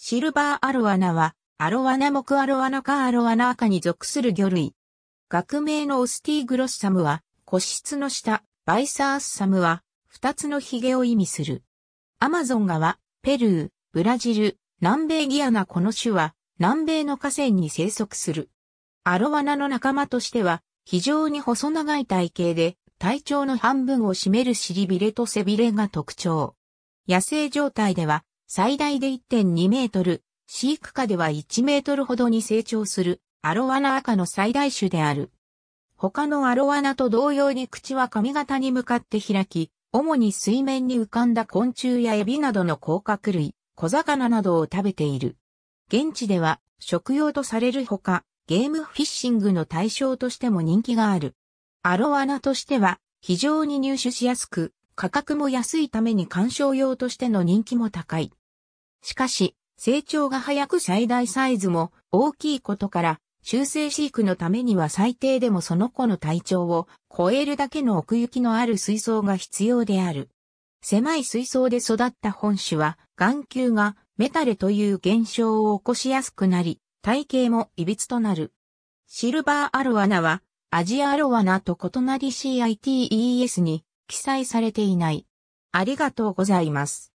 シルバーアロワナは、アロワナ木アロワナかアロワナ赤に属する魚類。学名のオスティーグロッサムは、個室の下、バイサースサムは、二つのヒゲを意味する。アマゾン川、ペルー、ブラジル、南米ギアナこの種は、南米の河川に生息する。アロワナの仲間としては、非常に細長い体型で、体長の半分を占める尻びれと背びれが特徴。野生状態では、最大で1.2メートル、飼育下では1メートルほどに成長する、アロワナ赤の最大種である。他のアロワナと同様に口は髪型に向かって開き、主に水面に浮かんだ昆虫やエビなどの甲殻類、小魚などを食べている。現地では食用とされるほか、ゲームフィッシングの対象としても人気がある。アロワナとしては非常に入手しやすく、価格も安いために観賞用としての人気も高い。しかし、成長が早く最大サイズも大きいことから、修正飼育のためには最低でもその子の体長を超えるだけの奥行きのある水槽が必要である。狭い水槽で育った本種は、眼球がメタレという現象を起こしやすくなり、体型も歪となる。シルバーアロワナは、アジアアロワナと異なり CITES に記載されていない。ありがとうございます。